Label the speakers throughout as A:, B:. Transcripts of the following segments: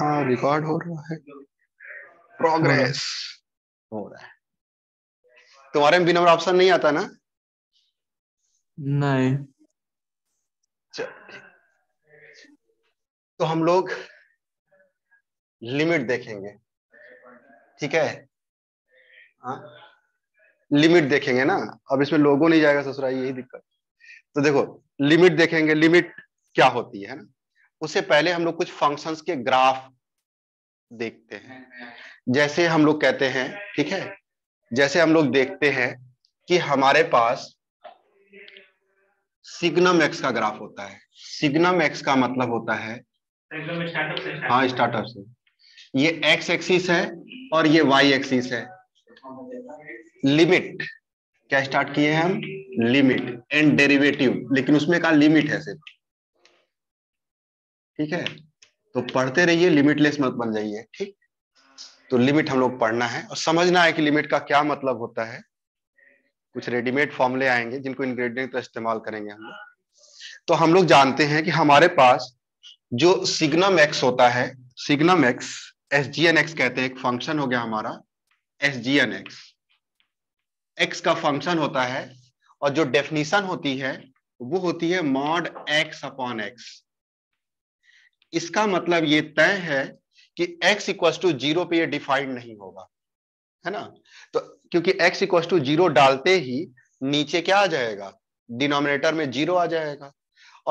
A: हाँ रिकॉर्ड हो रहा है प्रोग्रेस हो रहा है तुम्हारे में बी नंबर ऑप्शन नहीं आता ना नहीं तो हम लोग लिमिट देखेंगे ठीक है हाँ लिमिट देखेंगे ना अब इसमें लोगों नहीं जाएगा ससुराल यही दिक्कत तो देखो लिमिट देखेंगे लिमिट क्या होती है ना उससे पहले हम लोग कुछ फंक्शंस के ग्राफ देखते हैं जैसे हम लोग कहते हैं ठीक है जैसे हम लोग देखते हैं कि हमारे पास सिग्नम एक्स का ग्राफ होता है सिग्नम एक्स का मतलब होता है हाँ स्टार्टअप से ये एक्स एक्सिस है और ये वाई एक्सिस है लिमिट क्या स्टार्ट किए हैं हम लिमिट एंड डेरिवेटिव लेकिन उसमें कहा लिमिट है सिर्फ ठीक है तो पढ़ते रहिए लिमिटलेस मत बन जाइए ठीक तो लिमिट हम लोग पढ़ना है और समझना है कि लिमिट का क्या मतलब होता है कुछ रेडीमेड फॉर्मूले आएंगे जिनको इंग्रेडिएंट का इस्तेमाल करेंगे हम लोग तो हम लोग जानते हैं कि हमारे पास जो सिग्नम एक्स होता है signum x S G N x कहते हैं एक फंक्शन हो गया हमारा S G N x x का फंक्शन होता है और जो डेफिनेशन होती है वो होती है मॉड एक्स अपॉन एक्स इसका मतलब ये तय है कि x इक्वस टू जीरो पे ये डिफाइंड नहीं होगा है ना तो क्योंकि x इक्वस टू जीरो डालते ही नीचे क्या आ जाएगा डिनोमिनेटर में जीरो आ जाएगा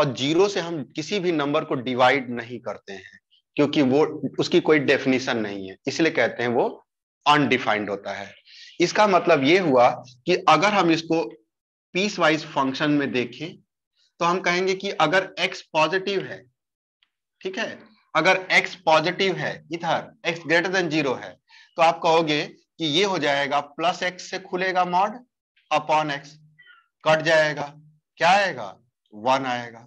A: और जीरो से हम किसी भी नंबर को डिवाइड नहीं करते हैं क्योंकि वो उसकी कोई डेफिनेशन नहीं है इसलिए कहते हैं वो अनडिफाइंड होता है इसका मतलब ये हुआ कि अगर हम इसको पीस वाइज फंक्शन में देखें तो हम कहेंगे कि अगर x पॉजिटिव है ठीक है अगर x पॉजिटिव है इधर x ग्रेटर देन जीरो है तो आप कहोगे कि ये हो जाएगा प्लस एक्स से खुलेगा मॉड अपॉन एक्स कट जाएगा क्या आएगा वन आएगा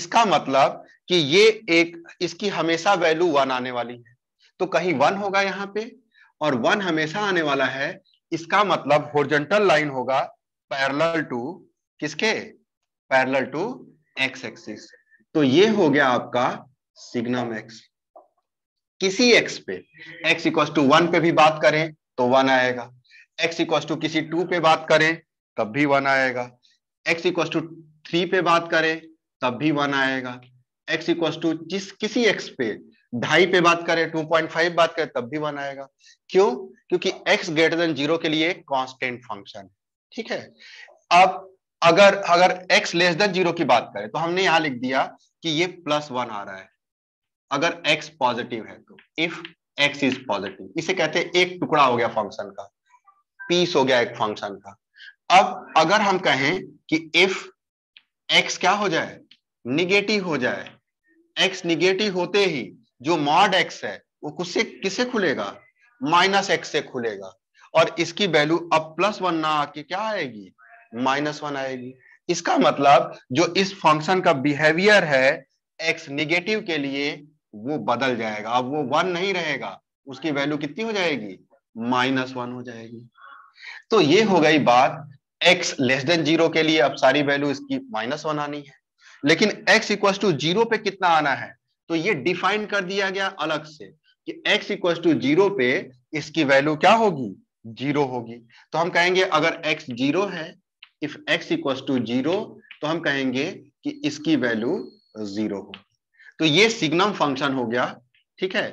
A: इसका मतलब कि ये एक इसकी हमेशा वैल्यू वन आने वाली है तो कहीं वन होगा यहाँ पे और वन हमेशा आने वाला है इसका मतलब होर्जेंटल लाइन होगा पैरेलल टू किसके पैरेलल टू एक्स एक्सिस तो ये हो गया आपका सिग्नम एक्स किसी एक्स पे एक्स इक्वस टू वन पे भी बात करें तो वन आएगा एक्स इक्वस टू किसी टू पे बात करें तब भी वन आएगा एक्स इक्वस टू थ्री पे बात करें तब भी वन आएगा एक्स इक्वस टू जिस किसी एक्स पे ढाई पे बात करें टू पॉइंट फाइव बात करें तब भी वन आएगा क्यों क्योंकि एक्स ग्रेटर देन जीरो के लिए कॉन्स्टेंट फंक्शन ठीक है अब अगर अगर एक्स लेस देन जीरो की बात करें तो हमने यहां लिख दिया कि ये प्लस वन आ रहा है अगर x पॉजिटिव है तो इफ x इज पॉजिटिव इसे कहते हैं एक टुकड़ा हो गया फंक्शन का पीस हो गया एक फंक्शन का अब अगर हम कहें कि इफ x क्या हो जाए निगेटिव हो जाए x निगेटिव होते ही जो मॉड x है वो किससे किसे खुलेगा माइनस एक्स से खुलेगा और इसकी वैल्यू अब प्लस वन ना आके क्या आएगी माइनस वन आएगी इसका मतलब जो इस फंक्शन का बिहेवियर है एक्स निगेटिव के लिए वो बदल जाएगा अब वो वन नहीं रहेगा उसकी वैल्यू कितनी हो जाएगी माइनस वन हो जाएगी तो ये हो गई बात x लेस देन जीरो के लिए अब सारी वैल्यू इसकी माइनस वन आनी है लेकिन x इक्व टू जीरो पे कितना आना है तो ये डिफाइन कर दिया गया अलग से कि x इक्व टू जीरो पे इसकी वैल्यू क्या होगी जीरो होगी तो हम कहेंगे अगर x जीरो है if x equal to zero तो हम कहेंगे कि इसकी वैल्यू जीरो होगी तो ये सिग्नम फंक्शन हो गया ठीक है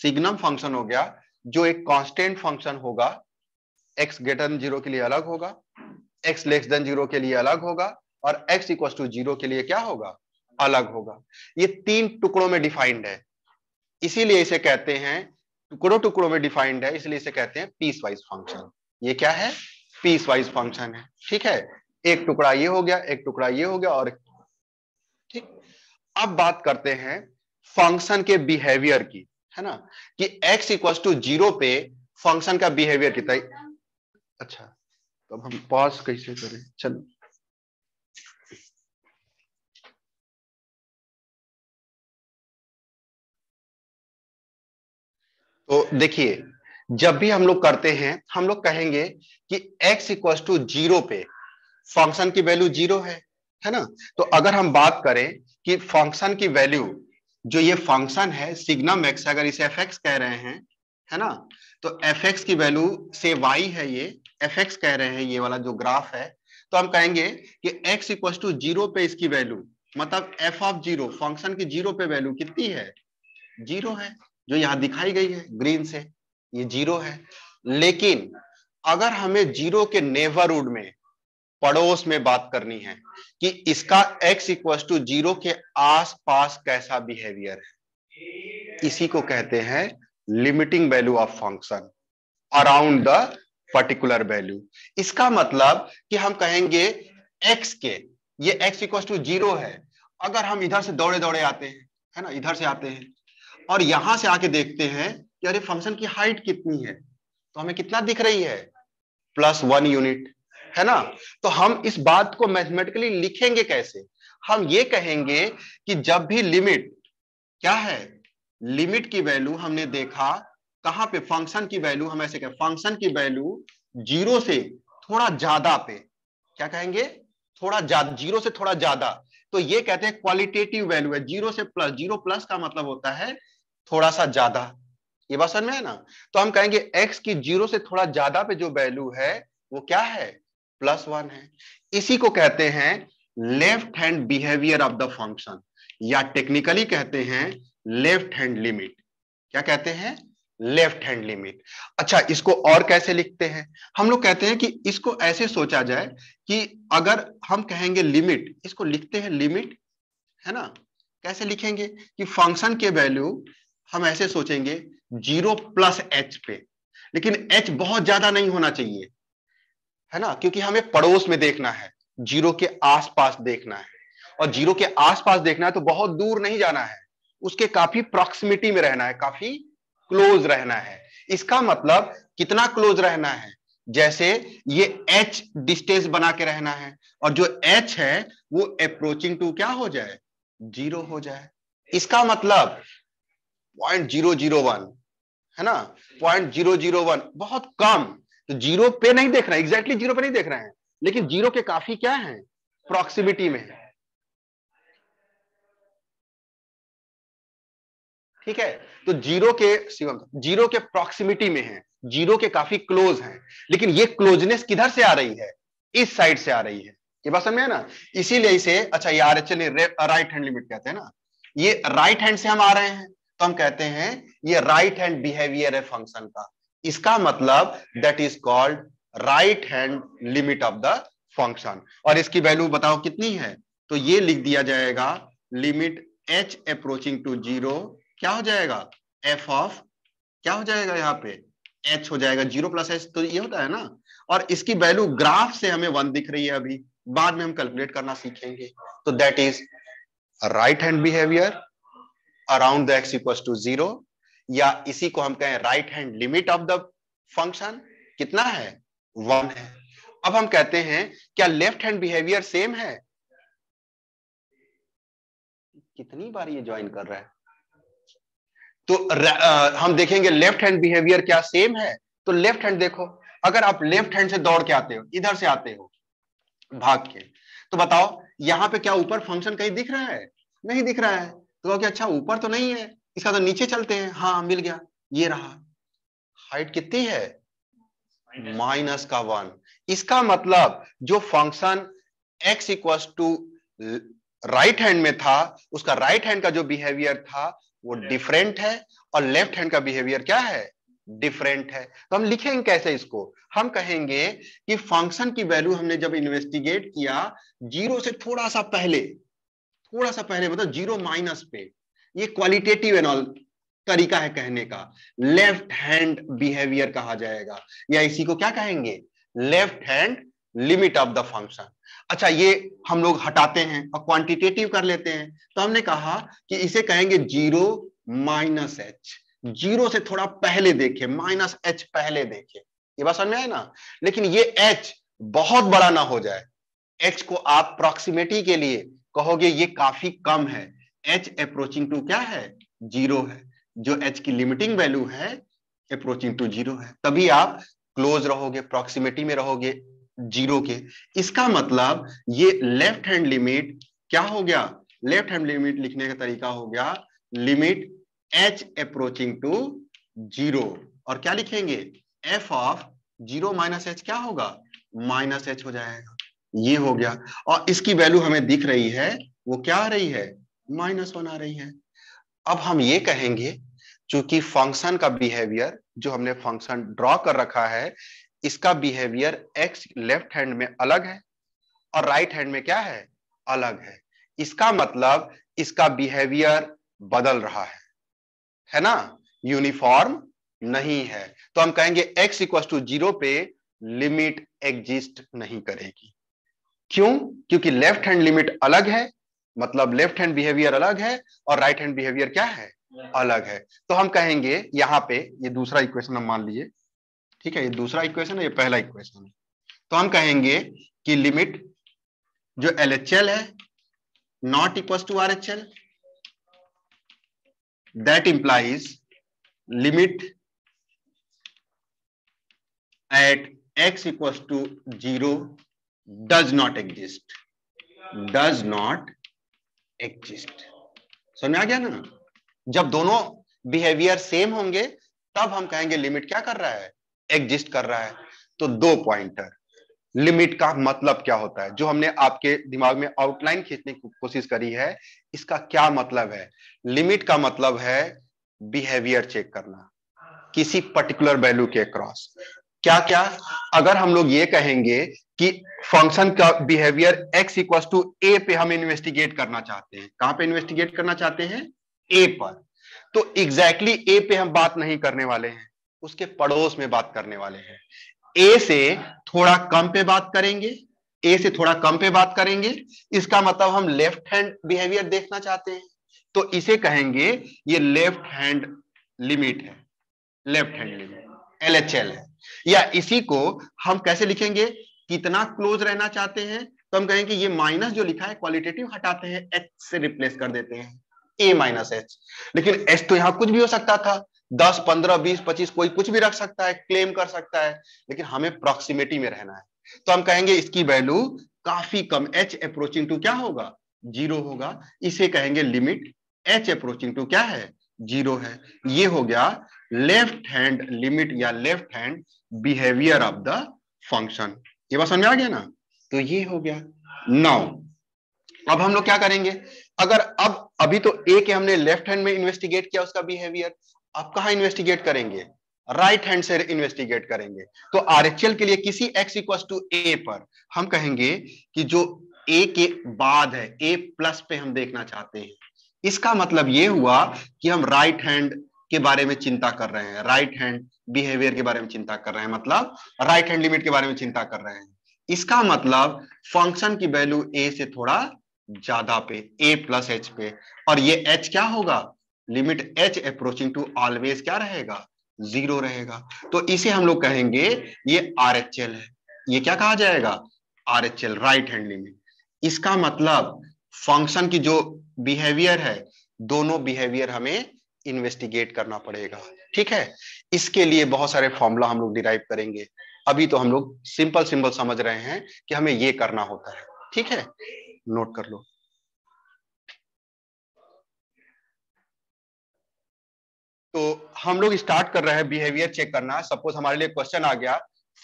A: सिग्नम फंक्शन हो गया जो एक कांस्टेंट फंक्शन होगा एक्स ग्रेटर देन जीरो के लिए अलग होगा एक्स लेस देन जीरो के लिए अलग होगा और एक्स इक्व टू जीरो के लिए क्या होगा अलग होगा ये तीन टुकड़ों में डिफाइंड है इसीलिए इसे कहते हैं टुकड़ों टुकड़ों में डिफाइंड है इसलिए इसे कहते हैं पीस वाइज फंक्शन ये क्या है पीस वाइज फंक्शन है ठीक है एक टुकड़ा ये हो गया एक टुकड़ा ये हो गया और ठीक अब बात करते हैं फंक्शन के बिहेवियर की है ना कि x इक्वल टू जीरो पे फंक्शन का बिहेवियर कितना अच्छा तो अब हम पॉज कैसे करें चलो तो देखिए जब भी हम लोग करते हैं हम लोग कहेंगे कि x इक्वल टू जीरो पे फंक्शन की वैल्यू जीरो है है ना तो अगर हम बात करें कि फंक्शन की वैल्यू जो ये फंक्शन है सिग्नम एक्स अगर इसे एफ कह रहे हैं है ना तो एफ की वैल्यू से वाई है ये एफ कह रहे हैं ये वाला जो ग्राफ है तो हम कहेंगे कि एक्स इक्व टू जीरो पे इसकी वैल्यू मतलब एफ ऑफ जीरो फंक्शन की जीरो पे वैल्यू कितनी है जीरो है जो यहाँ दिखाई गई है ग्रीन से ये जीरो है लेकिन अगर हमें जीरो के नेबरहुड में पड़ोस में बात करनी है कि इसका x इक्व टू जीरो के आस पास कैसा बिहेवियर है इसी को कहते हैं limiting value of function around the particular value इसका मतलब कि हम कहेंगे x के ये x इक्व टू जीरो है अगर हम इधर से दौड़े दौड़े आते हैं है ना इधर से आते हैं और यहां से आके देखते हैं कि अरे फंक्शन की हाइट कितनी है तो हमें कितना दिख रही है प्लस वन यूनिट है ना तो हम इस बात को मैथमेटिकली लिखेंगे कैसे हम ये कहेंगे कि जब भी लिमिट क्या है लिमिट की वैल्यू हमने देखा कहां पे फंक्शन की वैल्यू हम ऐसे कहें फंक्शन की वैल्यू जीरो से थोड़ा ज्यादा पे क्या कहेंगे थोड़ा ज्यादा जीरो से थोड़ा ज्यादा तो ये कहते हैं क्वालिटेटिव वैल्यू है जीरो से प्लस जीरो प्लस का मतलब होता है थोड़ा सा ज्यादा ये बात समझ में है ना तो हम कहेंगे एक्स की जीरो से थोड़ा ज्यादा पे जो वैल्यू है वो क्या है प्लस वन है इसी को कहते हैं left hand behaviour of the function या टेक्निकली कहते हैं लेफ्ट हैंड लिमिट क्या कहते हैं लेफ्ट हैंड लिमिट अच्छा इसको और कैसे लिखते हैं हम लोग कहते हैं कि इसको ऐसे सोचा जाए कि अगर हम कहेंगे लिमिट इसको लिखते हैं लिमिट है ना कैसे लिखेंगे कि फंक्शन के वैल्यू हम ऐसे सोचेंगे जीरो प्लस एच पे लेकिन एच बहुत ज्यादा नहीं होना चाहिए है ना क्योंकि हमें पड़ोस में देखना है जीरो के आसपास देखना है और जीरो के आसपास देखना है तो बहुत दूर नहीं जाना है उसके काफी प्रॉक्सिमिटी में रहना है काफी क्लोज रहना है इसका मतलब कितना क्लोज रहना है जैसे ये एच डिस्टेंस बना के रहना है और जो एच है वो अप्रोचिंग टू क्या हो जाए जीरो हो जाए इसका मतलब पॉइंट जीरो जीरो वन है ना पॉइंट जीरो जीरो वन बहुत कम तो जीरो पे नहीं देख रहे एग्जैक्टली जीरो पे नहीं देख रहे हैं लेकिन जीरो के काफी क्या है प्रॉक्सिमिटी में ठीक है तो जीरो के शिवम जीरो के प्रॉक्सिमिटी में है जीरो के काफी क्लोज है लेकिन ये क्लोजनेस किधर से आ रही है इस साइड से आ रही है ये बात समझ में ना इसीलिए इसे अच्छा ये चलिए राइट हैंड लिमिट कहते हैं ना ये राइट हैंड से हम आ रहे हैं तो हम कहते हैं ये राइट हैंड बिहेवियर है फंक्शन का इसका मतलब that is called right hand limit of the function और इसकी वैल्यू बताओ कितनी है तो ये लिख दिया जाएगा limit h approaching to zero क्या हो जाएगा एफ ऑफ क्या हो जाएगा यहाँ पे एच हो जाएगा जीरो प्लस एच तो ये होता है ना और इसकी वैल्यू ग्राफ से हमें वन दिख रही है अभी बाद में हम कैलकुलेट करना सीखेंगे तो that is right hand behaviour around the x equal to zero या इसी को हम कहें right hand limit of the function कितना है वन है अब हम कहते हैं क्या लेफ्ट हैंड बिहेवियर सेम है कितनी बार ये ज्वाइन कर रहा है तो आ, हम देखेंगे लेफ्ट हैंड बिहेवियर क्या सेम है तो लेफ्ट हैंड देखो अगर आप लेफ्ट हैंड से दौड़ के आते हो इधर से आते हो भाग के तो बताओ यहां पे क्या ऊपर फंक्शन कहीं दिख रहा है नहीं दिख रहा है तो क्या अच्छा ऊपर तो नहीं है इसका तो नीचे चलते हैं हाँ मिल गया ये रहा हाइट कितनी है माइनस का वन इसका मतलब जो function x equal to right hand में था उसका राइट हैंड का जो बिहेवियर था वो डिफरेंट है और लेफ्ट हैंड का बिहेवियर क्या है डिफरेंट है तो हम लिखेंगे कैसे इसको हम कहेंगे कि फंक्शन की वैल्यू हमने जब इन्वेस्टिगेट किया जीरो से थोड़ा सा पहले थोड़ा सा पहले मतलब जीरो माइनस पे ये क्वालिटेटिव एनॉल तरीका है कहने का लेफ्ट हैंड बिहेवियर कहा जाएगा या इसी को क्या कहेंगे left hand limit of the function अच्छा ये हम लोग हटाते हैं और क्वांटिटेटिव कर लेते हैं तो हमने कहा कि इसे कहेंगे जीरो माइनस एच जीरो से थोड़ा पहले देखे माइनस एच पहले देखे ये बात समझ में आए ना लेकिन ये एच बहुत बड़ा ना हो जाए एच को आप प्रॉक्सिमेटी के लिए कहोगे ये काफी कम है एच अप्रोचिंग टू क्या है जीरो है जो एच की लिमिटिंग वैल्यू है अप्रोचिंग टू जीरो है तभी आप क्लोज रहोगे प्रॉक्सिमिटी में रहोगे जीरो के इसका मतलब ये लेफ्ट हैंड लिमिट क्या हो गया लेफ्ट हैंड लिमिट लिखने का तरीका हो गया limit h approaching to zero और क्या लिखेंगे f of zero minus h क्या होगा माइनस एच हो जाएगा ये हो गया और इसकी वैल्यू हमें दिख रही है वो क्या आ रही है माइनस वन आ रही है अब हम ये कहेंगे चूंकि फंक्शन का बिहेवियर जो हमने फंक्शन ड्रॉ कर रखा है इसका बिहेवियर एक्स लेफ्ट हैंड में अलग है और राइट right हैंड में क्या है अलग है इसका मतलब इसका बिहेवियर बदल रहा है है ना यूनिफॉर्म नहीं है तो हम कहेंगे x इक्व टू जीरो पे लिमिट एग्जिस्ट नहीं करेगी क्यों क्योंकि लेफ्ट हैंड लिमिट अलग है मतलब लेफ्ट हैंड बिहेवियर अलग है और राइट हैंड बिहेवियर क्या है अलग है तो हम कहेंगे यहाँ पे ये दूसरा इक्वेशन हम मान लीजिए ठीक है ये दूसरा इक्वेशन है ये पहला इक्वेशन है तो हम कहेंगे कि लिमिट जो एल एच एल है not equal to R H L that implies limit at x equal to zero does not exist does not exist समझ में आ गया ना जब दोनों बिहेवियर सेम होंगे तब हम कहेंगे लिमिट क्या कर रहा है एग्जिस्ट कर रहा है तो दो पॉइंटर लिमिट का मतलब क्या होता है जो हमने आपके दिमाग में आउटलाइन खींचने की कोशिश करी है इसका क्या मतलब है लिमिट का मतलब है बिहेवियर चेक करना किसी पर्टिकुलर वैल्यू के क्रॉस क्या क्या अगर हम लोग ये कहेंगे कि फंक्शन का behaviour x equal to a पे हम इन्वेस्टिगेट करना चाहते हैं कहां पे इन्वेस्टिगेट करना चाहते हैं ए पर तो एग्जैक्टली exactly ए पे हम बात नहीं करने वाले हैं उसके पड़ोस में बात करने वाले हैं ए से थोड़ा कम पे बात करेंगे ए से थोड़ा कम पे बात करेंगे इसका मतलब हम लेफ्ट हैंड बिहेवियर देखना चाहते हैं तो इसे कहेंगे ये लेफ्ट हैंड लिमिट है लेफ्ट हैंड लिमिट एल है या इसी को हम कैसे लिखेंगे कितना क्लोज रहना चाहते हैं तो हम कहेंगे ये माइनस जो लिखा है क्वालिटेटिव हटाते हैं एच से रिप्लेस कर देते हैं ए माइनस एच लेकिन एच तो यहाँ कुछ भी हो सकता था दस पंद्रह बीस पच्चीस कोई कुछ भी रख सकता है क्लेम कर सकता है लेकिन हमें प्रोक्सीमेटी में रहना है तो हम कहेंगे इसकी वैल्यू काफी कम एच अप्रोचिंग टू क्या होगा जीरो होगा इसे कहेंगे लिमिट एच अप्रोचिंग टू क्या है जीरो है ये हो गया लेफ्ट हैंड लिमिट या left hand behaviour of the function ये बात समझ में आ गया ना तो ये हो गया नाउ अब हम लोग क्या करेंगे अगर अब अभी तो ए के हमने लेफ्ट हैंड में इन्वेस्टिगेट किया उसका बिहेवियर अब कहा इन्वेस्टिगेट करेंगे राइट right हैंड से इन्वेस्टिगेट करेंगे तो आरएचएल के लिए किसी एक्स इक्व टू ए पर हम कहेंगे कि जो ए के बाद है ए प्लस पे हम देखना चाहते हैं इसका मतलब ये हुआ कि हम राइट right हैंड के बारे में चिंता कर रहे हैं राइट right हैंड बिहेवियर के बारे में चिंता कर रहे हैं मतलब राइट हैंड लिमिट के बारे में चिंता कर रहे हैं इसका मतलब फंक्शन की वैल्यू ए से थोड़ा ज्यादा पे ए प्लस एच पे और ये एच क्या होगा limit h approaching to always क्या रहेगा जीरो रहेगा तो इसे हम लोग कहेंगे ये आर एच एल है ये क्या कहा जाएगा R H L right hand limit इसका मतलब फंक्शन की जो बिहेवियर है दोनों बिहेवियर हमें इन्वेस्टिगेट करना पड़ेगा ठीक है इसके लिए बहुत सारे फॉर्मूला हम लोग डिराइव करेंगे अभी तो हम लोग सिंपल सिंपल समझ रहे हैं कि हमें ये करना होता है ठीक है नोट कर लो तो हम लोग स्टार्ट कर रहे हैं बिहेवियर चेक करना सपोज हमारे लिए क्वेश्चन आ गया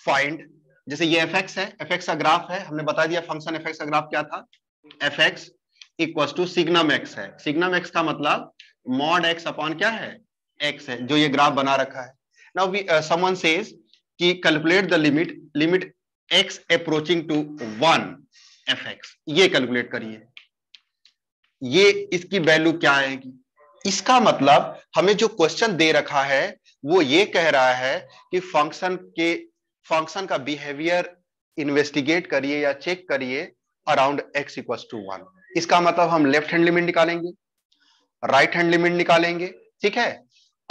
A: फाइंड जैसे ये एफ एक्स है एफ एक्स का ग्राफ है हमने बता दिया फंक्शन एफ एक्स का ग्राफ क्या था f x equal to signum x है सिग्नम एक्स का मतलब मॉड एक्स अपॉन क्या है एक्स है जो ये ग्राफ बना रखा है नाउ वी समवन सेज कि calculate the limit limit x approaching to one f x ये कैलकुलेट करिए ये इसकी वैल्यू क्या आएगी इसका मतलब हमें जो क्वेश्चन दे रखा है वो ये कह रहा है कि फंक्शन के फंक्शन का बिहेवियर इन्वेस्टिगेट करिए या चेक करिए around x equal to one इसका मतलब हम लेफ्ट हैंड लिमिट निकालेंगे राइट हैंड लिमिट निकालेंगे ठीक है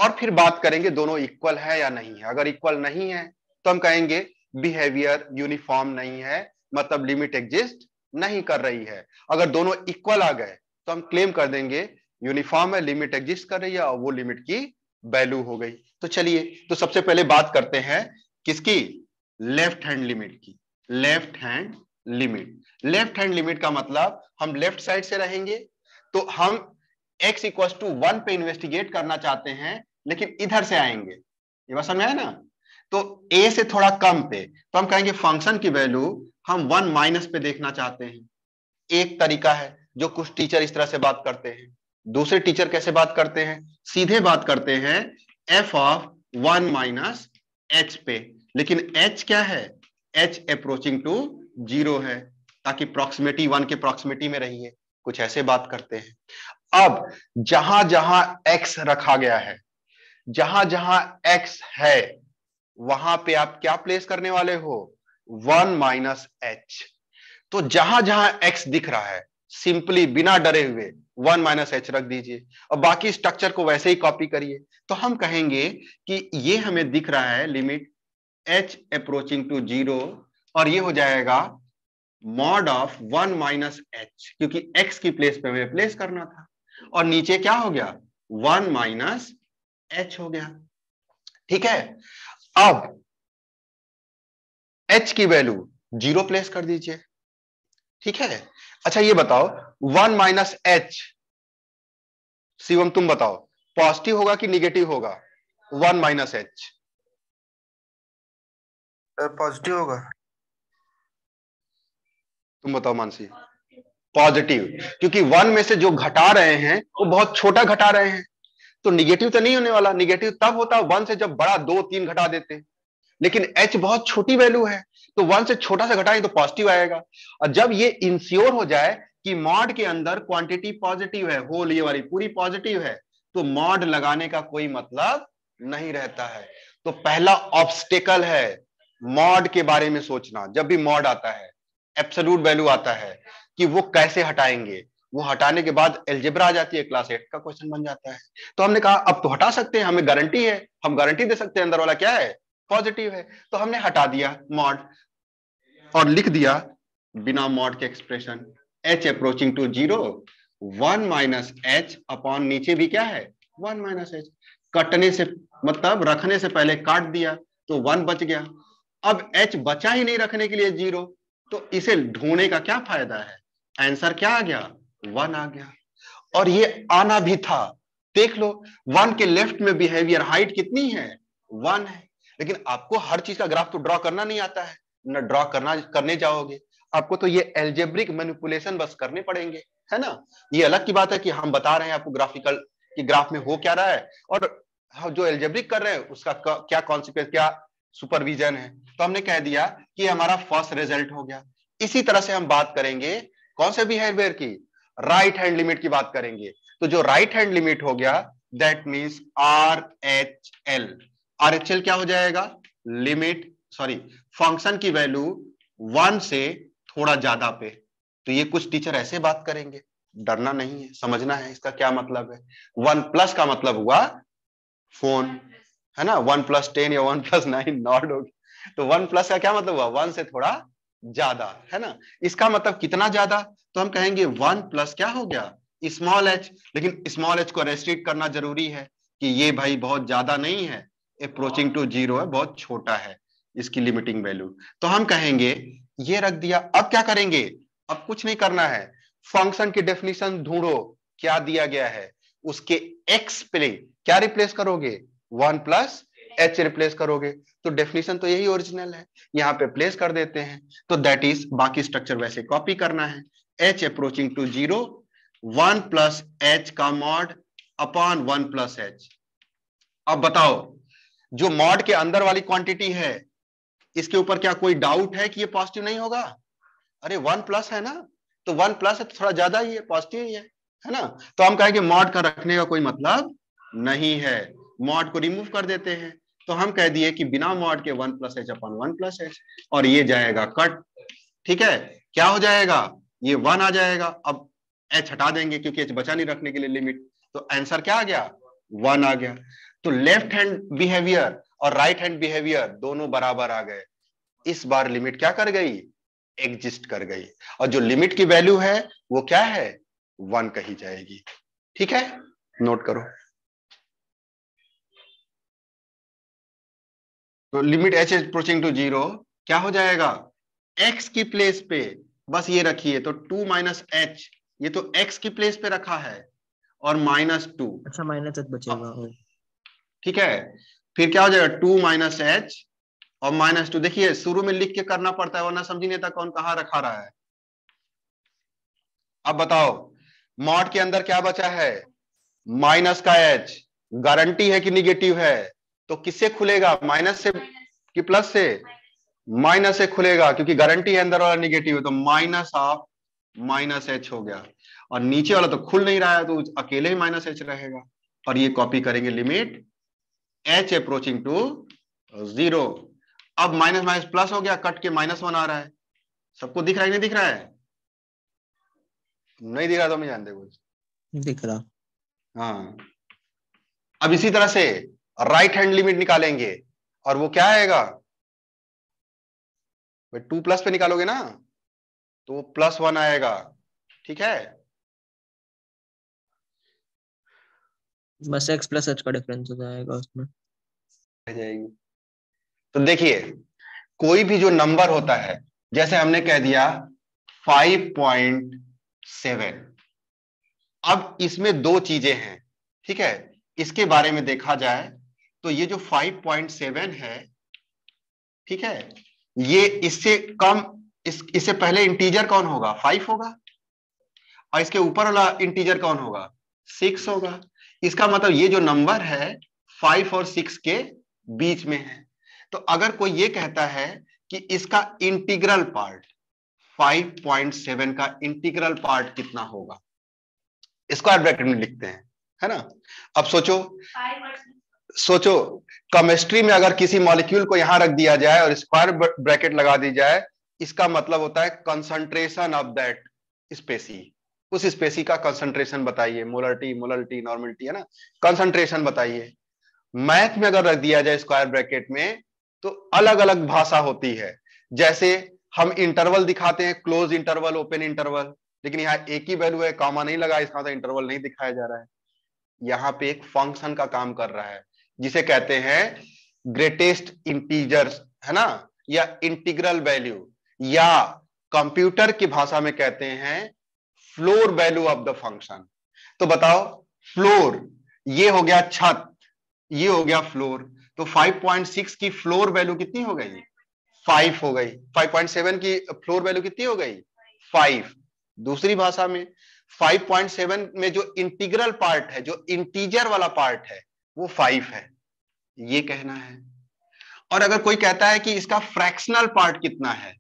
A: और फिर बात करेंगे दोनों इक्वल है या नहीं है अगर इक्वल नहीं है तो हम कहेंगे बिहेवियर यूनिफॉर्म नहीं है मतलब लिमिट एग्जिस्ट नहीं कर रही है अगर दोनों इक्वल आ गए तो हम क्लेम कर देंगे यूनिफॉर्म है लिमिट एग्जिस्ट कर रही है और वो लिमिट की वैल्यू हो गई तो चलिए तो सबसे पहले बात करते हैं किसकी लेफ्ट हैंड लिमिट की left hand limit left hand limit का मतलब हम लेफ्ट साइड से रहेंगे तो हम x इक्वल टू वन पे इन्वेस्टिगेट करना चाहते हैं लेकिन इधर से आएंगे ये बात समझ आए ना तो ए से थोड़ा कम पे तो हम कहेंगे फंक्शन की वैल्यू हम वन माइनस पे देखना चाहते हैं एक तरीका है जो कुछ टीचर इस तरह से बात करते हैं दूसरे टीचर कैसे बात करते हैं सीधे बात करते हैं f of one minus h पे लेकिन एच क्या है एच अप्रोचिंग टू जीरो है ताकि प्रोक्सीमेटी वन के प्रोक्सीमेटी में रहिए कुछ ऐसे बात करते हैं अब जहां जहां एक्स रखा गया है जहां जहां x है वहां पे आप क्या प्लेस करने वाले हो वन माइनस एच तो जहां जहां x दिख रहा है सिंपली बिना डरे हुए वन माइनस एच रख दीजिए और बाकी स्ट्रक्चर को वैसे ही कॉपी करिए तो हम कहेंगे कि ये हमें दिख रहा है limit h approaching to zero और ये हो जाएगा mod of one minus h क्योंकि एक्स की प्लेस पे हमें प्लेस करना था और नीचे क्या हो गया वन माइनस एच हो गया ठीक है अब एच की वैल्यू जीरो प्लेस कर दीजिए ठीक है अच्छा ये बताओ वन माइनस एच शिवम तुम बताओ पॉजिटिव होगा कि निगेटिव होगा वन माइनस एच पॉजिटिव होगा तुम बताओ मानसी पॉजिटिव क्योंकि वन में से जो घटा रहे हैं वो बहुत छोटा घटा रहे हैं तो निगेटिव तो नहीं होने वाला निगेटिव तब होता वन से जब बड़ा दो तीन घटा देते लेकिन एच बहुत छोटी वैल्यू है तो वन से छोटा सा घटाए तो पॉजिटिव आएगा और जब ये इंश्योर हो जाए कि मॉड के अंदर क्वांटिटी पॉजिटिव है होल ये वाली पूरी पॉजिटिव है तो मॉड लगाने का कोई मतलब नहीं रहता है तो पहला ऑब्स्टेकल है मॉड के बारे में सोचना जब भी मॉड आता है एब्सोल्यूट वैल्यू आता है कि वो कैसे हटाएंगे वो हटाने के बाद एल्जेब्रा आ जाती है क्लास एट का क्वेश्चन बन जाता है तो हमने कहा अब तो हटा सकते हैं हमें गारंटी है हम गारंटी दे सकते हैं अंदर वाला क्या है पॉजिटिव है तो हमने हटा दिया मॉड और लिख दिया बिना मॉड के expression h approaching to zero one minus h upon नीचे भी क्या है वन माइनस एच कटने से मतलब रखने से पहले काट दिया तो वन बच गया अब एच बचा ही नहीं रखने के लिए जीरो तो इसे ढूंढने का क्या फायदा है आंसर क्या आ गया वन आ गया और ये आना भी था देख लो वन के लेफ्ट में बिहेवियर हाइट कितनी है वन है लेकिन आपको हर चीज का ग्राफ तो ड्रॉ करना नहीं आता है ना ड्रॉ करना करने जाओगे आपको तो ये एल्जेब्रिक मैनिपुलेशन बस करने पड़ेंगे है ना ये अलग की बात है कि हम बता रहे हैं आपको ग्राफिकल कि ग्राफ में हो क्या रहा है और जो एल्जेब्रिक कर रहे हैं उसका क्या कॉन्सिक्वेंस क्या सुपरविजन है तो हमने कह दिया कि हमारा फर्स्ट रिजल्ट हो गया इसी तरह से हम बात करेंगे कौन से बिहेवियर की राइट हैंड लिमिट की बात करेंगे तो जो राइट हैंड लिमिट हो गया that means R H L R H L क्या हो जाएगा लिमिट सॉरी फंक्शन की वैल्यू वन से थोड़ा ज्यादा पे तो ये कुछ टीचर ऐसे बात करेंगे डरना नहीं है समझना है इसका क्या मतलब है वन प्लस का मतलब हुआ फोन है ना वन प्लस टेन या वन प्लस नाइन नॉट होगी तो वन प्लस का क्या मतलब हुआ वन से थोड़ा ज्यादा है ना इसका मतलब कितना ज्यादा तो हम कहेंगे वन प्लस क्या हो गया स्मॉल एच लेकिन स्मॉल एच को रेस्ट्रिक्ट करना जरूरी है कि ये भाई बहुत ज्यादा नहीं है अप्रोचिंग टू जीरो है बहुत छोटा है इसकी लिमिटिंग वैल्यू तो हम कहेंगे ये रख दिया अब क्या करेंगे अब कुछ नहीं करना है फंक्शन की डेफिनेशन ढूंढो क्या दिया गया है उसके एक्स पे क्या रिप्लेस करोगे वन प्लस एच रिप्लेस करोगे तो डेफिनेशन तो यही ओरिजिनल है यहाँ पे प्लेस कर देते हैं तो दैट इज बाकी स्ट्रक्चर वैसे कॉपी करना है h approaching to zero one plus h का mod upon one plus h अब बताओ जो मॉड के अंदर वाली क्वांटिटी है इसके ऊपर क्या कोई डाउट है कि ये पॉजिटिव नहीं होगा अरे वन प्लस है ना तो वन प्लस तो थोड़ा ज्यादा ही है पॉजिटिव ही है है ना तो हम कहेंगे मॉड का रखने का कोई मतलब नहीं है मॉड को रिमूव कर देते हैं तो हम कह दिए कि बिना मॉड के one plus h upon one plus h और ये जाएगा कट ठीक है क्या हो जाएगा ये वन आ जाएगा अब एच हटा देंगे क्योंकि एच बचा नहीं रखने के लिए लिमिट तो आंसर क्या आ गया वन आ गया तो लेफ्ट हैंड बिहेवियर और राइट हैंड बिहेवियर दोनों बराबर आ गए इस बार लिमिट क्या कर गई एग्जिस्ट कर गई और जो लिमिट की वैल्यू है वो क्या है वन कही जाएगी ठीक है नोट करो तो limit h as approaching to zero क्या हो जाएगा एक्स की प्लेस पे बस ये रखिए तो टू माइनस एच ये तो एक्स की प्लेस पे रखा है और माइनस टू अच्छा माइनस एच बचेगा हाँ। ठीक है फिर क्या हो जाएगा टू माइनस एच और माइनस टू देखिए शुरू में लिख के करना पड़ता है वरना समझी नहीं था कौन कहा रखा रहा है अब बताओ मॉड के अंदर क्या बचा है माइनस का एच गारंटी है कि निगेटिव है तो किससे खुलेगा माइनस से कि प्लस से माइनस से खुलेगा क्योंकि गारंटी है अंदर वाला निगेटिव है तो माइनस ऑफ माइनस एच हो गया और नीचे वाला तो खुल नहीं रहा है तो अकेले ही माइनस एच रहेगा और ये कॉपी करेंगे limit h approaching to zero अब माइनस माइनस प्लस हो गया कट के माइनस वन आ रहा है सबको दिख रहा है नहीं दिख रहा है नहीं दिख रहा तो मैं जानते कुछ दिख रहा हाँ अब इसी तरह से राइट हैंड लिमिट निकालेंगे और वो क्या आएगा टू प्लस पे निकालोगे ना तो वो प्लस वन आएगा ठीक है बस एक्स प्लस एच का डिफरेंस हो जाएगा उसमें जाएगी तो देखिए कोई भी जो नंबर होता है जैसे हमने कह दिया 5.7 अब इसमें दो चीजें हैं ठीक है इसके बारे में देखा जाए तो ये जो 5.7 है ठीक है ये इससे कम इस इससे पहले इंटीजर कौन होगा फाइव होगा और इसके ऊपर वाला इंटीजर कौन होगा सिक्स होगा इसका मतलब ये जो नंबर है फाइव और सिक्स के बीच में है तो अगर कोई ये कहता है कि इसका इंटीग्रल पार्ट 5.7 का इंटीग्रल पार्ट कितना होगा स्क्वायर ब्रैकेट में लिखते हैं है ना अब सोचो सोचो केमिस्ट्री में अगर किसी मॉलिक्यूल को यहां रख दिया जाए और स्क्वायर ब्रैकेट लगा दी जाए इसका मतलब होता है कंसंट्रेशन ऑफ दैट स्पेसी उस स्पेसी का कंसंट्रेशन बताइए मोलरटी मोलरटी नॉर्मलिटी है ना कंसंट्रेशन बताइए मैथ में अगर रख दिया जाए स्क्वायर ब्रैकेट में तो अलग अलग भाषा होती है जैसे हम इंटरवल दिखाते हैं क्लोज इंटरवल ओपन इंटरवल लेकिन यहाँ एक ही वैल्यू है कामा नहीं लगा इसका तो मतलब इंटरवल नहीं दिखाया जा रहा है यहाँ पे एक फंक्शन का काम कर रहा है जिसे कहते हैं ग्रेटेस्ट इंटीजर्स है ना या इंटीग्रल वैल्यू या कंप्यूटर की भाषा में कहते हैं floor value of the function तो बताओ फ्लोर ये हो गया छत ये हो गया फ्लोर तो 5.6 की फ्लोर वैल्यू कितनी हो गई फाइव हो गई 5.7 की फ्लोर वैल्यू कितनी हो गई फाइव दूसरी भाषा में 5.7 में जो इंटीग्रल पार्ट है जो इंटीजर वाला पार्ट है वो फाइव है ये कहना है और अगर कोई कहता है कि इसका फ्रैक्शनल पार्ट कितना है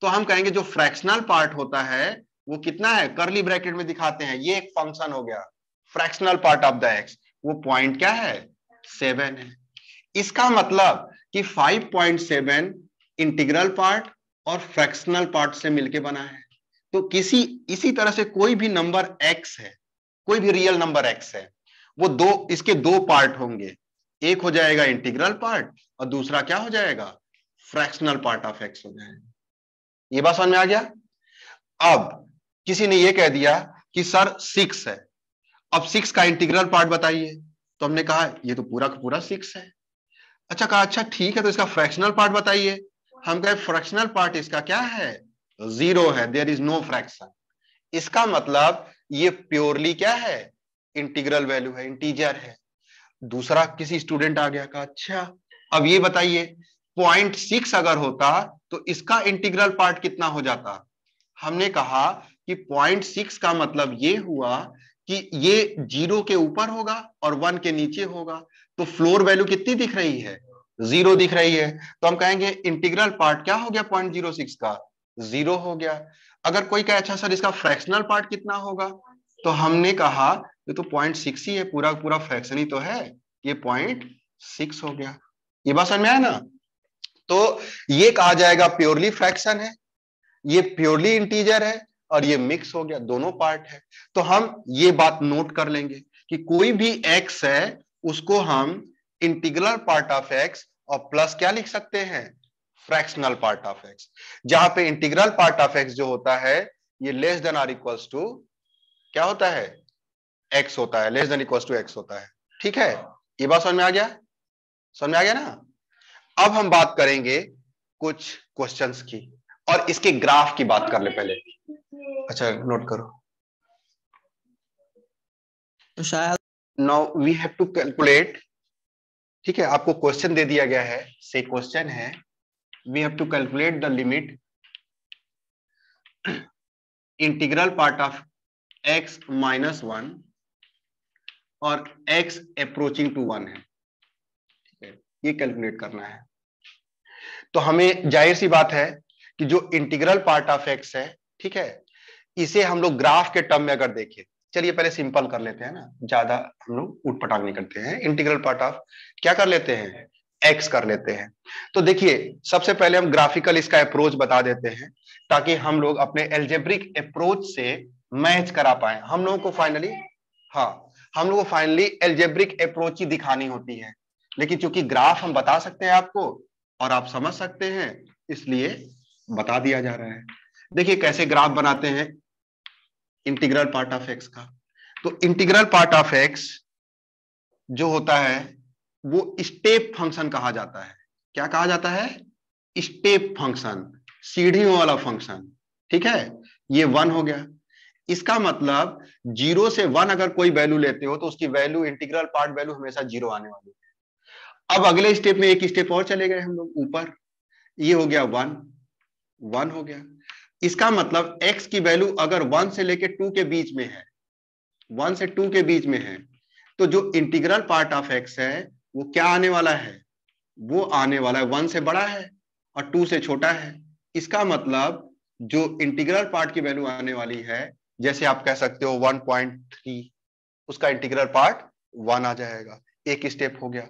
A: तो हम कहेंगे जो फ्रैक्शनल पार्ट होता है वो कितना है करली ब्रैकेट में दिखाते हैं ये एक फंक्शन हो गया fractional part of the x वो पॉइंट क्या है सेवन है इसका मतलब कि 5.7 इंटीग्रल पार्ट और फ्रैक्शनल पार्ट से मिलके बना है तो किसी इसी तरह से कोई भी नंबर एक्स है कोई भी रियल नंबर एक्स है वो दो इसके दो पार्ट होंगे एक हो जाएगा इंटीग्रल पार्ट और दूसरा क्या हो जाएगा फ्रैक्शनल पार्ट ऑफ एक्स हो जाएगा ये बात समझ में आ गया अब किसी ने ये कह दिया कि सर सिक्स है अब सिक्स का इंटीग्रल पार्ट बताइए तो हमने कहा ये तो पूरा का पूरा सिक्स है अच्छा कहा अच्छा ठीक है तो इसका फ्रैक्शनल पार्ट बताइए हम कहे फ्रैक्शनल पार्ट इसका क्या है जीरो है देर इज नो फ्रैक्शन इसका मतलब ये प्योरली क्या है इंटीग्रल वैल्यू है इंटीजर है दूसरा किसी स्टूडेंट आ गया का अच्छा अब ये बताइए पॉइंट सिक्स अगर होता तो इसका इंटीग्रल पार्ट कितना हो जाता हमने कहा कि पॉइंट सिक्स का मतलब ये हुआ कि ये जीरो के ऊपर होगा और वन के नीचे होगा तो फ्लोर वैल्यू कितनी दिख रही है जीरो दिख रही है तो हम कहेंगे इंटीग्रल पार्ट क्या हो गया पॉइंट जीरो सिक्स का जीरो हो गया अगर कोई कहे अच्छा सर इसका फ्रैक्शनल पार्ट कितना होगा तो हमने कहा ये तो पॉइंट सिक्स ही है पूरा पूरा फ्रैक्शन ही तो है ये पॉइंट सिक्स हो गया ये बात समझ में आया ना तो ये कहा जाएगा प्योरली फ्रैक्शन है ये प्योरली इंटीजर है और ये मिक्स हो गया दोनों पार्ट है तो हम ये बात नोट कर लेंगे कि कोई भी एक्स है उसको हम इंटीग्रल पार्ट ऑफ एक्स और प्लस क्या लिख सकते हैं फ्रैक्शनल पार्ट ऑफ एक्स जहां पे इंटीग्रल पार्ट ऑफ एक्स जो होता है ये less than or equals to क्या होता है एक्स होता है less than equal to x होता है ठीक है ये बात समझ में आ गया समझ में आ गया ना अब हम बात करेंगे कुछ क्वेश्चन की और इसके ग्राफ की बात कर ले पहले अच्छा नोट करो तो शायद now we have to calculate ठीक है आपको क्वेश्चन दे दिया गया है से क्वेश्चन है we have to calculate the limit integral part of x minus one और x अप्रोचिंग टू वन है ये कैलकुलेट करना है तो हमें जाहिर सी बात है कि जो इंटीग्रल पार्ट ऑफ x है ठीक है इसे हम लोग ग्राफ के टर्म में अगर देखें चलिए पहले सिंपल कर लेते हैं ना ज्यादा हम लोग उठपटांग नहीं करते हैं इंटीग्रल पार्ट ऑफ क्या कर लेते हैं एक्स कर लेते हैं तो देखिए सबसे पहले हम ग्राफिकल इसका अप्रोच बता देते हैं ताकि हम लोग अपने एल्जेब्रिक अप्रोच से मैच करा पाए हम लोगों को फाइनली हाँ हम लोग को फाइनली एल्जेब्रिक अप्रोच ही दिखानी होती है लेकिन चूंकि ग्राफ हम बता सकते हैं आपको और आप समझ सकते हैं इसलिए बता दिया जा रहा है देखिए कैसे ग्राफ बनाते हैं इंटीग्रल पार्ट ऑफ एक्स का तो इंटीग्रल पार्ट ऑफ एक्स जो होता है वो स्टेप फंक्शन कहा जाता है क्या कहा जाता है स्टेप फंक्शन सीढ़ियों वाला फंक्शन ठीक है ये वन हो गया इसका मतलब जीरो से वन अगर कोई वैल्यू लेते हो तो उसकी वैल्यू इंटीग्रल पार्ट वैल्यू हमेशा जीरो आने वाली है अब अगले स्टेप में एक स्टेप और चले गए हम लोग ऊपर ये हो गया वन वन हो गया इसका मतलब x की वैल्यू अगर वन से लेके टू के बीच में है वन से टू के बीच में है तो जो इंटीग्रल पार्ट ऑफ x है वो क्या आने वाला है वो आने वाला है वन से बड़ा है और टू से छोटा है इसका मतलब जो इंटीग्रल पार्ट की वैल्यू आने वाली है जैसे आप कह सकते हो 1.3 उसका इंटीग्रल पार्ट वन आ जाएगा एक स्टेप हो गया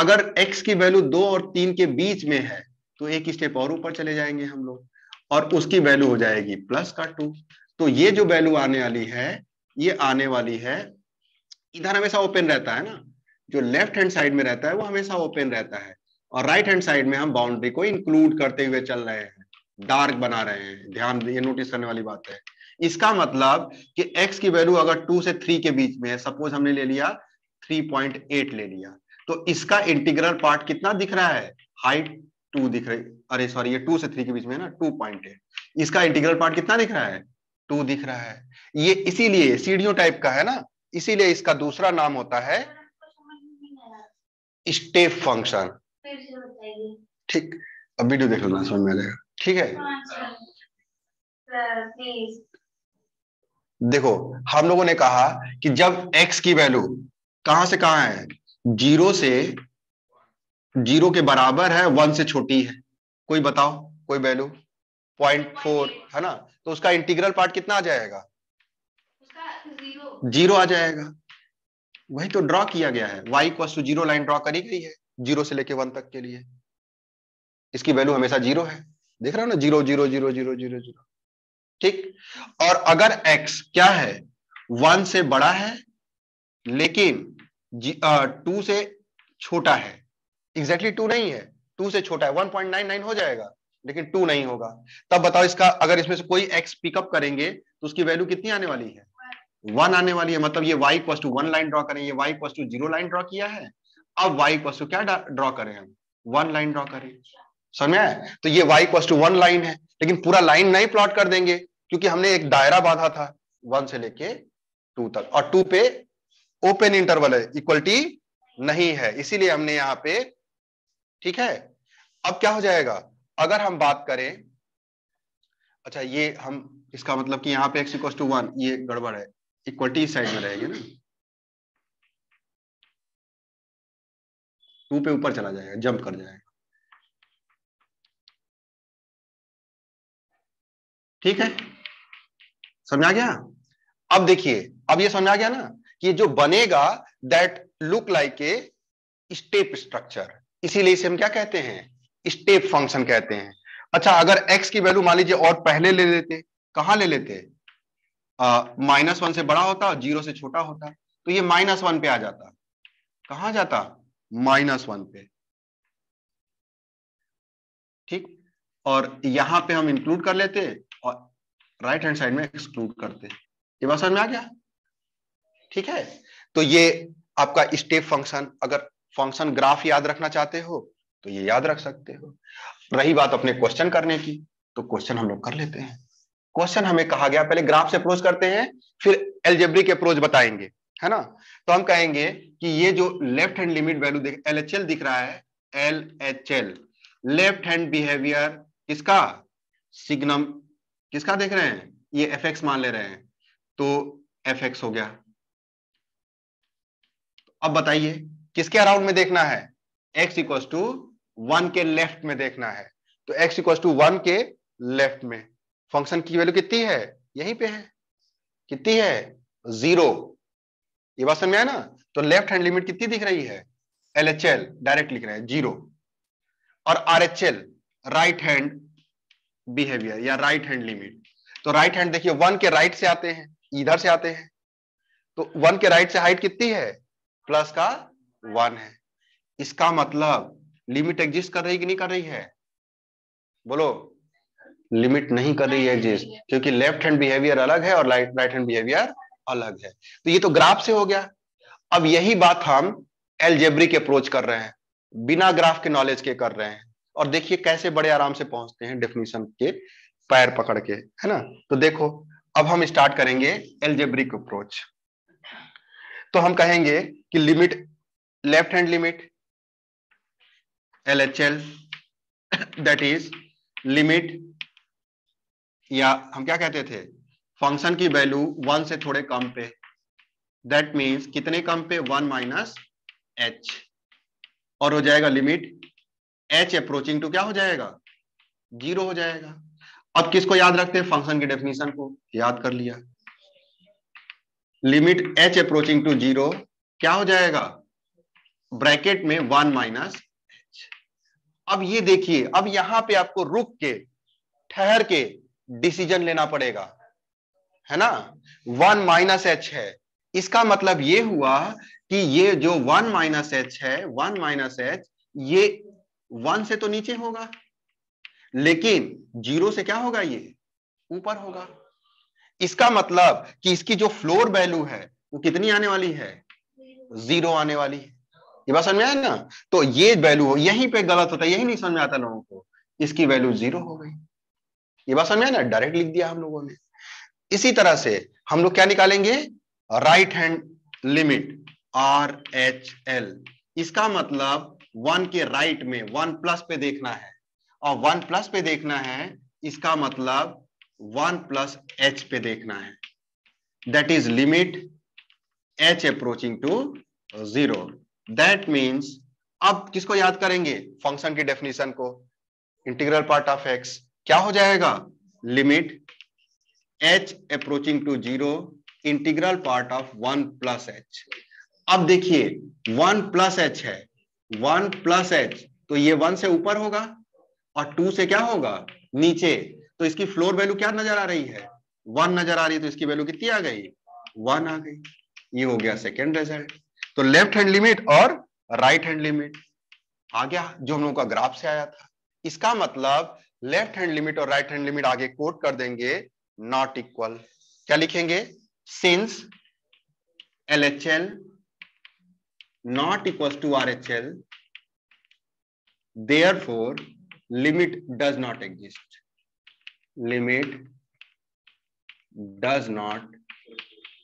A: अगर x की वैल्यू दो और तीन के बीच में है तो एक स्टेप और ऊपर चले जाएंगे हम लोग और उसकी वैल्यू हो जाएगी प्लस का टू तो ये जो वैल्यू आने वाली है ये आने वाली है इधर हमेशा ओपन रहता है ना जो लेफ्ट हैंड साइड में रहता है वो हमेशा ओपन रहता है और राइट हैंड साइड में हम बाउंड्री को इंक्लूड करते हुए चल रहे हैं डार्क बना रहे हैं ध्यान ये नोटिस करने वाली बात है इसका मतलब कि x की वैल्यू अगर 2 से 3 के बीच में है सपोज हमने ले लिया 3.8 ले लिया तो इसका इंटीग्रल पार्ट कितना दिख रहा है हाइट टू दिख रही अरे सॉरी ये टू से थ्री के बीच में ना टू पॉइंट एट इसका इंटीग्रल पार्ट कितना दिख रहा है टू दिख रहा है ये इसीलिए सीढ़ियों टाइप का है ना इसीलिए इसका दूसरा नाम होता है स्टेप फंक्शन ठीक अब वीडियो देख ना समझ में आ जाएगा ठीक है हाँ, देखो हम लोगों ने कहा कि जब x की वैल्यू कहां से कहां है जीरो से जीरो के बराबर है वन से छोटी है कोई बताओ कोई वैल्यू पॉइंट फोर है ना तो उसका इंटीग्रल पार्ट कितना आ जाएगा जीरो आ जाएगा वही तो ड्रॉ किया गया है y equals to zero line draw करी गई है जीरो से लेके वन तक के लिए इसकी वैल्यू हमेशा जीरो है देख रहे हो ना zero zero zero zero zero zero ठीक और अगर x क्या है वन से बड़ा है लेकिन टू से छोटा है एग्जैक्टली exactly टू नहीं है टू से छोटा है वन पॉइंट नाइन नाइन हो जाएगा लेकिन टू नहीं होगा तब बताओ इसका अगर इसमें से कोई एक्स पिकअप करेंगे तो उसकी वैल्यू कितनी आने वाली है वन आने वाली है मतलब ये y equal to one line draw करें ये y equal to zero line draw किया है अब वाई इक्व टू क्या ड्रॉ करें हम वन लाइन ड्रॉ करें समझ में तो ये y equal to one line है लेकिन पूरा लाइन नहीं प्लॉट कर देंगे क्योंकि हमने एक दायरा बांधा था वन से लेके टू तक और टू पे ओपन इंटरवल है इक्वलिटी नहीं है इसीलिए हमने यहां पे ठीक है अब क्या हो जाएगा अगर हम बात करें अच्छा ये हम इसका मतलब कि यहां पे x इक्व टू वन ये गड़बड़ है इक्वलिटी साइड में रहेगी ना टू पे ऊपर चला जाएगा जंप कर जाएगा ठीक है समझ आ गया अब देखिए अब ये समझ आ गया ना कि जो बनेगा that look like a step structure इसीलिए इसे हम क्या कहते हैं स्टेप फंक्शन कहते हैं अच्छा अगर x की वैल्यू मान लीजिए और पहले ले लेते कहा ले लेते माइनस वन से बड़ा होता जीरो से छोटा होता तो ये माइनस वन पे आ जाता कहा जाता माइनस वन पे ठीक और यहां पे हम इंक्लूड कर लेते और राइट हैंड साइड में एक्सक्लूड करते ये बात समझ में आ गया ठीक है तो ये आपका स्टेप फंक्शन अगर फंक्शन ग्राफ याद रखना चाहते हो तो ये याद रख सकते हो रही बात अपने क्वेश्चन करने की तो क्वेश्चन हम लोग कर लेते हैं क्वेश्चन हमें कहा गया पहले ग्राफ से अप्रोच करते हैं फिर के अप्रोच बताएंगे है ना तो हम कहेंगे कि ये जो लेफ्ट हैंड लिमिट वैल्यू देख एल एच एल दिख रहा है L H L left hand behaviour किसका सिग्नम किसका देख रहे हैं ये एफ एक्स मान ले रहे हैं तो एफ एक्स हो गया अब बताइए किसके अराउंड में देखना है एक्स इक्वल टू वन के लेफ्ट में देखना है तो एक्स इक्वल टू वन के लेफ्ट में फंक्शन की वैल्यू कितनी है यहीं पे है कितनी है जीरो ये बात समझ में आया ना तो लेफ्ट हैंड लिमिट कितनी दिख रही है एल एच एल डायरेक्ट लिख रहे हैं जीरो और R H L right hand behaviour या राइट हैंड लिमिट तो राइट हैंड देखिए वन के राइट से आते हैं इधर से आते हैं तो वन के राइट से हाइट कितनी है प्लस का वन है इसका मतलब लिमिट एग्जिस्ट कर रही कि नहीं कर रही है बोलो लिमिट नहीं कर रही है एग्जिस्ट क्योंकि लेफ्ट हैंड बिहेवियर अलग है और राइट राइट हैंड बिहेवियर अलग है तो ये तो ग्राफ से हो गया अब यही बात हम के अप्रोच कर रहे हैं बिना ग्राफ के नॉलेज के कर रहे हैं और देखिए कैसे बड़े आराम से पहुंचते हैं डेफिनेशन के पैर पकड़ के है ना तो देखो अब हम स्टार्ट करेंगे एलजेब्रिक अप्रोच तो हम कहेंगे कि limit left hand limit L H L that is limit या हम क्या कहते थे फंक्शन की वैल्यू वन से थोड़े कम पे दैट मीन्स कितने कम पे वन माइनस एच और हो जाएगा लिमिट एच अप्रोचिंग टू क्या हो जाएगा जीरो हो जाएगा अब किसको याद रखते हैं फंक्शन की डेफिनेशन को याद कर लिया limit h approaching to zero क्या हो जाएगा ब्रैकेट में वन माइनस अब ये देखिए अब यहां पे आपको रुक के ठहर के डिसीजन लेना पड़ेगा है ना वन माइनस एच है इसका मतलब ये हुआ कि ये जो वन माइनस एच है वन माइनस एच ये वन से तो नीचे होगा लेकिन जीरो से क्या होगा ये ऊपर होगा इसका मतलब कि इसकी जो फ्लोर वैल्यू है वो कितनी आने वाली है जीरो आने वाली है ये बात समझ में आया ना तो ये वैल्यू यहीं पे गलत होता है यही नहीं समझ में आता लोगों को इसकी वैल्यू जीरो हो गई ये बात समझ में ना डायरेक्ट लिख दिया हम लोगों ने इसी तरह से हम लोग क्या निकालेंगे right hand limit R H L इसका मतलब वन के राइट में वन प्लस पे देखना है और वन प्लस पे देखना है इसका मतलब वन प्लस एच पे देखना है that is limit h approaching to zero that means अब किसको याद करेंगे फंक्शन की डेफिनेशन को इंटीग्रल पार्ट ऑफ एक्स क्या हो जाएगा limit h approaching to zero integral part of one plus h अब देखिए वन प्लस एच है वन प्लस एच तो ये वन से ऊपर होगा और टू से क्या होगा नीचे तो इसकी फ्लोर वैल्यू क्या नजर आ रही है वन नजर आ रही है तो इसकी वैल्यू कितनी आ गई वन आ गई ये हो गया सेकेंड रिजल्ट तो लेफ्ट हैंड लिमिट और राइट हैंड लिमिट आ गया जो हम लोगों का ग्राफ से आया था इसका मतलब लेफ्ट हैंड लिमिट और राइट हैंड लिमिट आगे कोट कर देंगे नॉट इक्वल क्या लिखेंगे since L H L not equals to RHL. Therefore, limit does not exist. Limit does not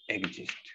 A: exist.